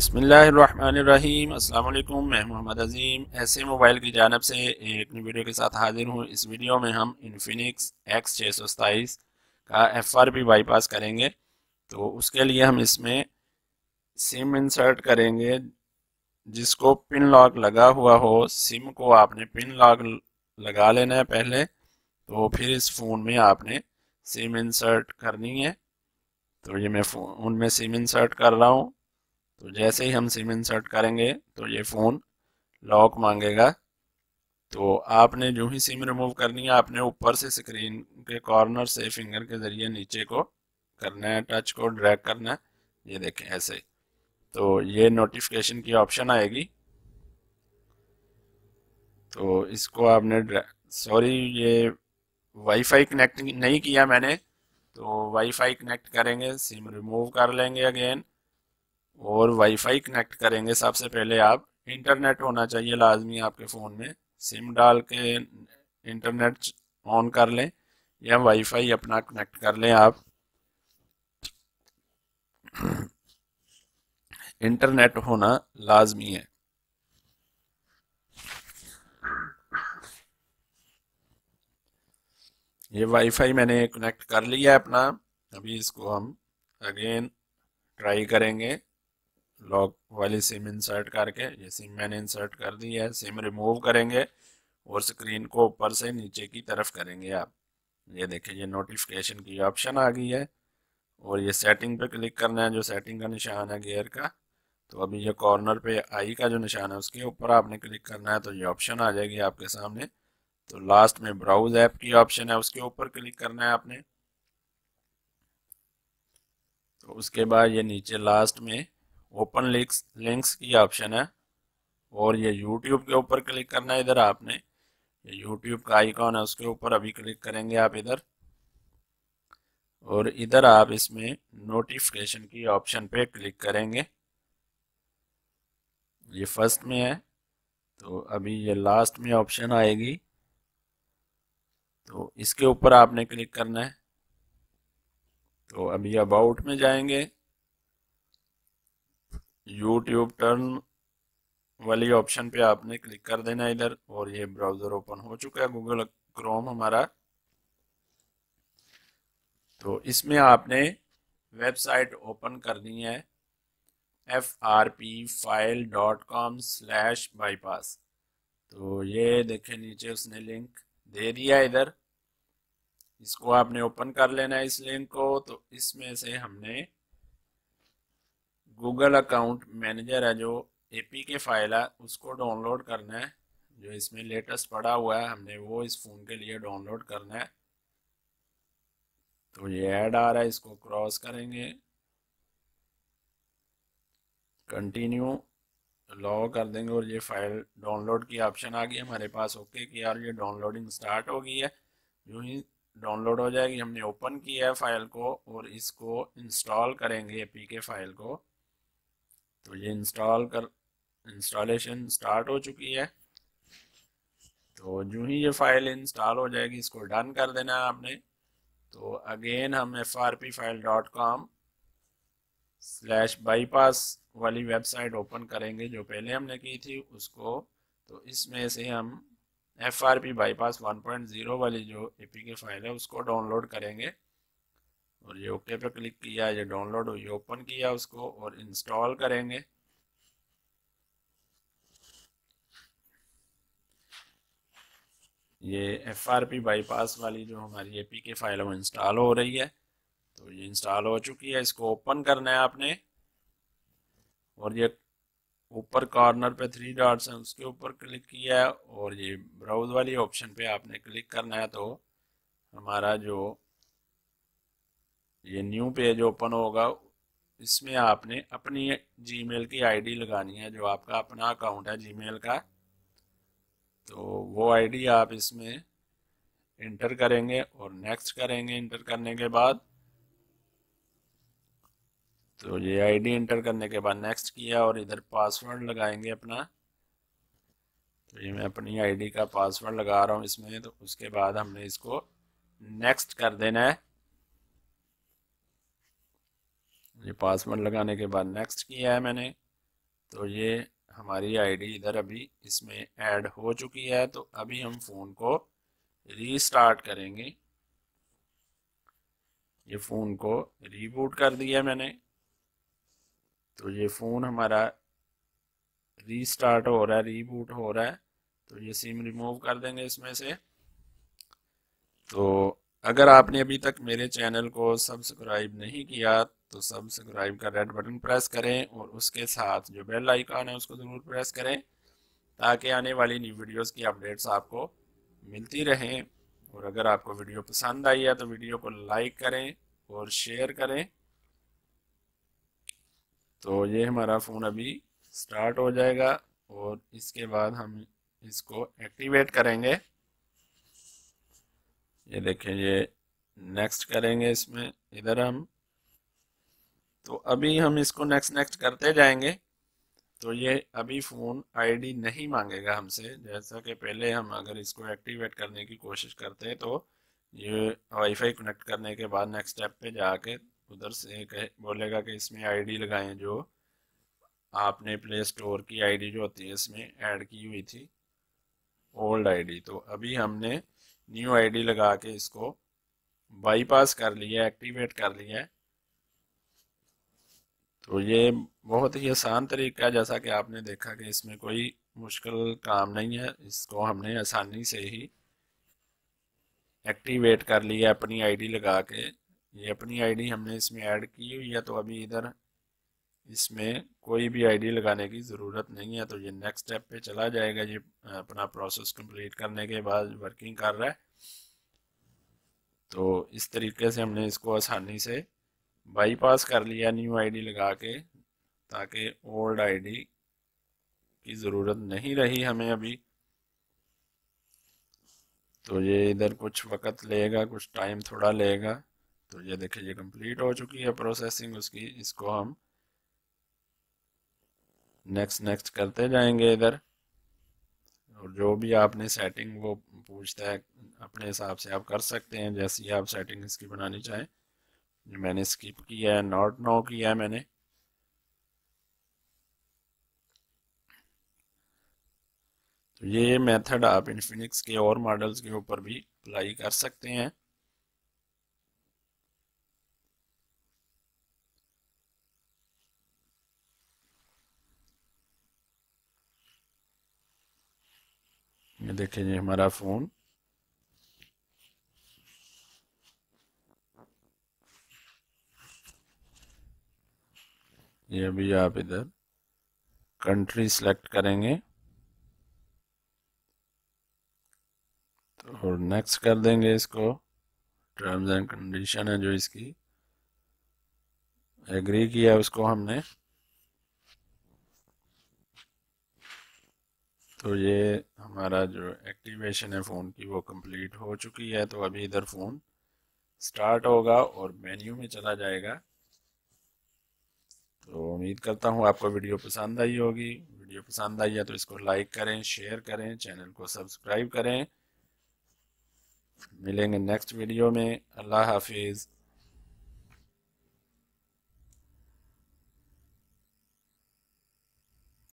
बसमीम अल्लाम मैं मोहम्मद अजीम ऐसे मोबाइल की जानब से एक नई वीडियो के साथ हाजिर हूँ इस वीडियो में हम इन्फिनिक्स एक्स छः सौ सताईस का एफ आर पी बाईपास करेंगे तो उसके लिए हम इसमें सिम इंसर्ट करेंगे जिसको पिन लॉक लगा हुआ हो सिम को आपने पिन लॉक लगा लेना है पहले तो फिर इस फ़ोन में आपने सिम इंसर्ट करनी है तो ये मैं फ़ोन में सिम इंसर्ट कर रहा हूँ तो जैसे ही हम सिम इंसर्ट करेंगे तो ये फ़ोन लॉक मांगेगा तो आपने जो ही सिम रिमूव करनी है आपने ऊपर से स्क्रीन के कॉर्नर से फिंगर के ज़रिए नीचे को करना है टच को ड्रैग करना है ये देखें ऐसे तो ये नोटिफिकेशन की ऑप्शन आएगी तो इसको आपने सॉरी ये वाईफाई कनेक्ट नहीं किया मैंने तो वाईफाई कनेक्ट करेंगे सिम रिमूव कर लेंगे अगेन और वाईफाई कनेक्ट करेंगे सबसे पहले आप इंटरनेट होना चाहिए लाजमी आपके फ़ोन में सिम डाल के इंटरनेट ऑन कर लें या वाईफाई अपना कनेक्ट कर लें आप इंटरनेट होना लाजमी है ये वाईफाई मैंने कनेक्ट कर लिया है अपना अभी इसको हम अगेन ट्राई करेंगे लॉक वाली सिम इंसर्ट करके ये सिम मैंने इंसर्ट कर दी है सिम रिमूव करेंगे और स्क्रीन को ऊपर से नीचे की तरफ करेंगे आप ये देखें ये नोटिफिकेशन की ऑप्शन आ गई है और ये सेटिंग पे क्लिक करना है जो सेटिंग का निशान है गेयर का तो अभी ये कॉर्नर पे आई का जो निशान है उसके ऊपर आपने क्लिक करना है तो ये ऑप्शन आ जाएगी आपके सामने तो लास्ट में ब्राउज ऐप की ऑप्शन है उसके ऊपर क्लिक करना है आपने तो उसके बाद ये नीचे लास्ट में ओपन लिंक्स लिंक्स की ऑप्शन है और ये यूट्यूब के ऊपर क्लिक करना है इधर आपने ये यूट्यूब का आइकॉन है उसके ऊपर अभी क्लिक करेंगे आप इधर और इधर आप इसमें नोटिफिकेशन की ऑप्शन पे क्लिक करेंगे ये फर्स्ट में है तो अभी ये लास्ट में ऑप्शन आएगी तो इसके ऊपर आपने क्लिक करना है तो अभी अबाउट में जाएंगे यूट्यूब टर्न वाली ऑप्शन पे आपने क्लिक कर देना इधर और ये ब्राउज़र ओपन हो चुका है गूगल क्रोम हमारा तो इसमें आपने वेबसाइट ओपन करनी है F R P file dot com slash bypass तो ये देखे नीचे उसने लिंक दे दिया इधर इसको आपने ओपन कर लेना है इस लिंक को तो इसमें से हमने गूगल अकाउंट मैनेजर है जो पी के फाइल है उसको डाउनलोड करना है जो इसमें लेटेस्ट पड़ा हुआ है हमने वो इस फ़ोन के लिए डाउनलोड करना है तो ये ऐड आ रहा है इसको क्रॉस करेंगे कंटिन्यू लॉ कर देंगे और ये फाइल डाउनलोड की ऑप्शन आ गई हमारे पास ओके की और ये डाउनलोडिंग स्टार्ट हो गई है जो ही डाउनलोड हो जाएगी हमने ओपन किया है फाइल को और इसको इंस्टॉल करेंगे पी के फाइल को तो ये इंस्टॉल कर इंस्टॉलेशन स्टार्ट हो चुकी है तो जो ही ये फाइल इंस्टॉल हो जाएगी इसको डन कर देना है आपने तो अगेन हम F R P file dot com slash bypass वाली वेबसाइट ओपन करेंगे जो पहले हमने की थी उसको तो इसमें से हम F R P bypass one point zero वाली जो ए पी के फाइल है उसको डाउनलोड करेंगे और ये ओके पे क्लिक किया ये डाउनलोड हुई ओपन किया उसको और इंस्टॉल करेंगे ये एफ आर पी बाईपास वाली जो हमारी ए पी के फाइल है वो इंस्टॉल हो रही है तो ये इंस्टॉल हो चुकी है इसको ओपन करना है आपने और ये ऊपर कॉर्नर पे थ्री डॉट्स हैं उसके ऊपर क्लिक किया है और ये ब्राउज वाली ऑप्शन पे आपने क्लिक करना है तो हमारा जो ये न्यू पेज ओपन होगा इसमें आपने अपनी जीमेल की आईडी लगानी है जो आपका अपना अकाउंट है जीमेल का तो वो आईडी आप इसमें इंटर करेंगे और नेक्स्ट करेंगे इंटर करने के बाद तो ये आईडी इंटर करने के बाद नेक्स्ट किया और इधर पासवर्ड लगाएंगे अपना तो ये मैं अपनी आईडी का पासवर्ड लगा रहा हूँ इसमें तो उसके बाद हमने इसको नेक्स्ट कर देना है ये पासवर्ड लगाने के बाद नेक्स्ट किया है मैंने तो ये हमारी आईडी इधर अभी इसमें ऐड हो चुकी है तो अभी हम फ़ोन को रीस्टार्ट करेंगे ये फ़ोन को रीबूट कर दिया मैंने तो ये फ़ोन हमारा रीस्टार्ट हो रहा है रीबूट हो रहा है तो ये सिम रिमूव कर देंगे इसमें से तो अगर आपने अभी तक मेरे चैनल को सब्सक्राइब नहीं किया तो सब्सक्राइब का रेड बटन प्रेस करें और उसके साथ जो बेल आइकॉन है उसको ज़रूर प्रेस करें ताकि आने वाली न्यू वीडियोस की अपडेट्स आपको मिलती रहें और अगर आपको वीडियो पसंद आई है तो वीडियो को लाइक करें और शेयर करें तो ये हमारा फ़ोन अभी स्टार्ट हो जाएगा और इसके बाद हम इसको एक्टिवेट करेंगे ये देखें ये नेक्स्ट करेंगे इसमें इधर हम तो अभी हम इसको नेक्स्ट नेक्स्ट करते जाएंगे तो ये अभी फ़ोन आईडी नहीं मांगेगा हमसे जैसा कि पहले हम अगर इसको एक्टिवेट करने की कोशिश करते तो ये वाईफाई कनेक्ट करने के बाद नेक्स्ट स्टेप पे जाके उधर से कह, बोलेगा कि इसमें आईडी लगाएं जो आपने प्ले स्टोर की आईडी जो होती है इसमें ऐड की हुई थी ओल्ड आईडी तो अभी हमने न्यू आईडी लगा के इसको बाईपास कर लिया एक्टिवेट कर लिया है तो ये बहुत ही आसान तरीका है जैसा कि आपने देखा कि इसमें कोई मुश्किल काम नहीं है इसको हमने आसानी से ही एक्टिवेट कर लिया अपनी आईडी लगा के ये अपनी आईडी हमने इसमें ऐड की हुई है तो अभी इधर इसमें कोई भी आईडी लगाने की ज़रूरत नहीं है तो ये नेक्स्ट स्टेप पे चला जाएगा ये अपना प्रोसेस कंप्लीट करने के बाद वर्किंग कर रहा है तो इस तरीके से हमने इसको आसानी से बाईपास कर लिया न्यू आईडी लगा के ताकि ओल्ड आईडी की ज़रूरत नहीं रही हमें अभी तो ये इधर कुछ वक्त लेगा कुछ टाइम थोड़ा लेगा तो ये देखिए ये कंप्लीट हो चुकी है प्रोसेसिंग उसकी इसको हम नेक्स्ट नेक्स्ट करते जाएंगे इधर और जो भी आपने सेटिंग वो पूछता है अपने हिसाब से आप कर सकते हैं जैसी आप सेटिंग इसकी बनानी चाहें मैंने स्किप किया है नॉट नो किया है मैंने तो ये मेथड आप इन्फिनिक्स के और मॉडल्स के ऊपर भी अप्लाई कर सकते हैं ये देखें ये हमारा फ़ोन ये भी आप इधर कंट्री सेलेक्ट करेंगे तो और नेक्स्ट कर देंगे इसको टर्म्स एंड कंडीशन है जो इसकी एग्री किया उसको हमने तो ये हमारा जो एक्टिवेशन है फ़ोन की वो कंप्लीट हो चुकी है तो अभी इधर फ़ोन स्टार्ट होगा और मेन्यू में चला जाएगा तो उम्मीद करता हूँ आपको वीडियो पसंद आई होगी वीडियो पसंद आई है तो इसको लाइक करें शेयर करें चैनल को सब्सक्राइब करें मिलेंगे नेक्स्ट वीडियो में अल्लाह हाफिज़